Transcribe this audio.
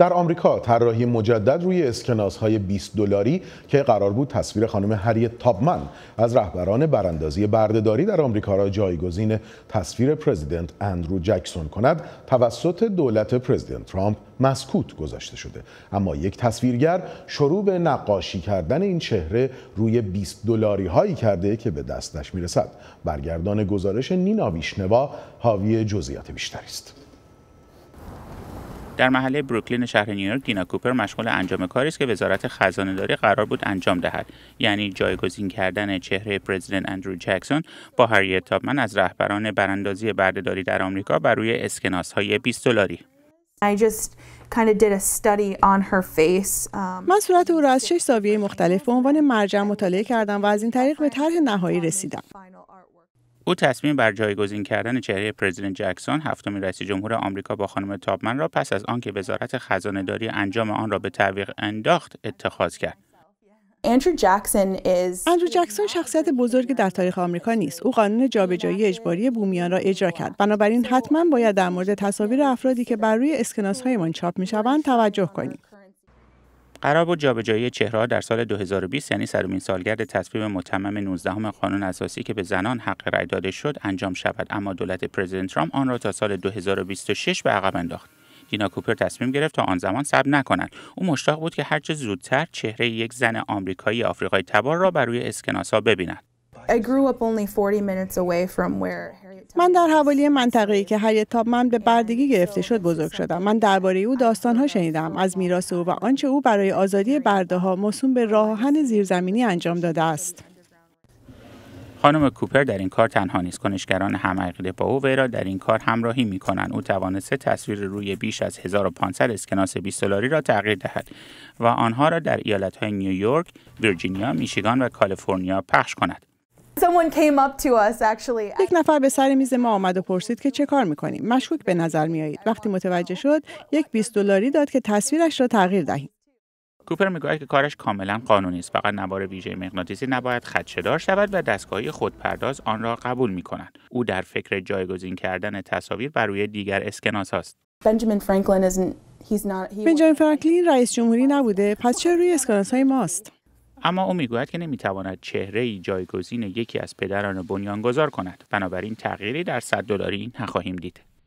در آمریکا طراحی مجدد روی اسکناس های 20 دلاری که قرار بود تصویر خانم هری تابمن از رهبران براندازی بردهداری در آمریکا را جایگزین تصویر پرزیدنت اندرو جکسون کند توسط دولت پرزیدنت ترامپ مسکوت گذاشته شده اما یک تصویرگر شروع به نقاشی کردن این چهره روی 20 دلاری هایی کرده که به دستش میرسد برگردان گزارش نینا ویشنوا حاوی جزئیات بیشتری است در محله بروکلین شهر نیویورک دینا کوپر مشغول انجام کاری است که وزارت خزانه داری قرار بود انجام دهد یعنی جایگزین کردن چهره پرزیدنت اندرو جکسون با هریت تابمن از رهبران براندازی بردهداری در آمریکا بر روی اسکناس های 20 دلاری um, من صورت او را از شش زاویه مختلف به عنوان مرجع مطالعه کردم و از این طریق به طرح نهایی رسیدم او تصمیم بر جایگزین کردن چهره پرزیدنت جکسون هفتمین رئیس جمهور آمریکا با خانم تابمن را پس از آنکه وزارت خزانه داری انجام آن را به تعویق انداخت اتخاذ کرد اندرو جکسون شخصیت بزرگی در تاریخ آمریکا نیست او قانون جابجایی اجباری بومیان را اجرا کرد بنابراین حتما باید در مورد تصاویر افرادی که بر روی اسکناس هایمان چاپ شوند توجه کنیم قرار بود جابجایی چهره در سال 2020 یعنی سرمین سالگرد تصویب متمم 19 قانون اساسی که به زنان حق رأی داده شد انجام شود اما دولت پرزیدنت ترامپ آن را تا سال 2026 به عقب انداخت دینا کوپر تصمیم گرفت تا آن زمان صبر نکند او مشتاق بود که هرچه زودتر چهره یک زن آمریکایی آفریقایی تبار را بر روی اسکناس ببیند من در حوالی منطقه‌ای که هریت تابمن به بردگی گرفته شد بزرگ شدم من درباره او ها شنیدم از میراث او و آنچه او برای آزادی برده ها موسوم به راهن زیرزمینی انجام داده است خانم کوپر در این کار تنها نیست کنشگران همعقیده با او ویرا در این کار همراهی می کنند او توانسته تصویر روی بیش از 1500 اسکناس 20 دلاری را تغییر دهد و آنها را در های نیویورک ویرجینیا میشیگان و کالیفرنیا پخش کند یک نفر به سر میز ما آمد و پرسید که چه کار میکنیم مشکوک به نظر میایید وقتی متوجه شد یک 20 دلاری داد که تصویرش را تغییر دهیم کوپر میگوید که کارش کاملا قانونی است فقط نوار ویژه مغناطیسی نباید خدشهدار شود و دستگاهی خودپرداز آن را قبول می او در فکر جایگزین کردن تصاویر بر روی دیگر اسکناس هاست. بنجامین فرانکلین رئیس جمهوری نبوده پس چرا روی اسکناس های ماست؟ اما او میگوید که نمیتواند چهره ای جایگزین یکی از پدران بنیانگذار کند بنابراین تغییری در صد دلاری نخواهیم دید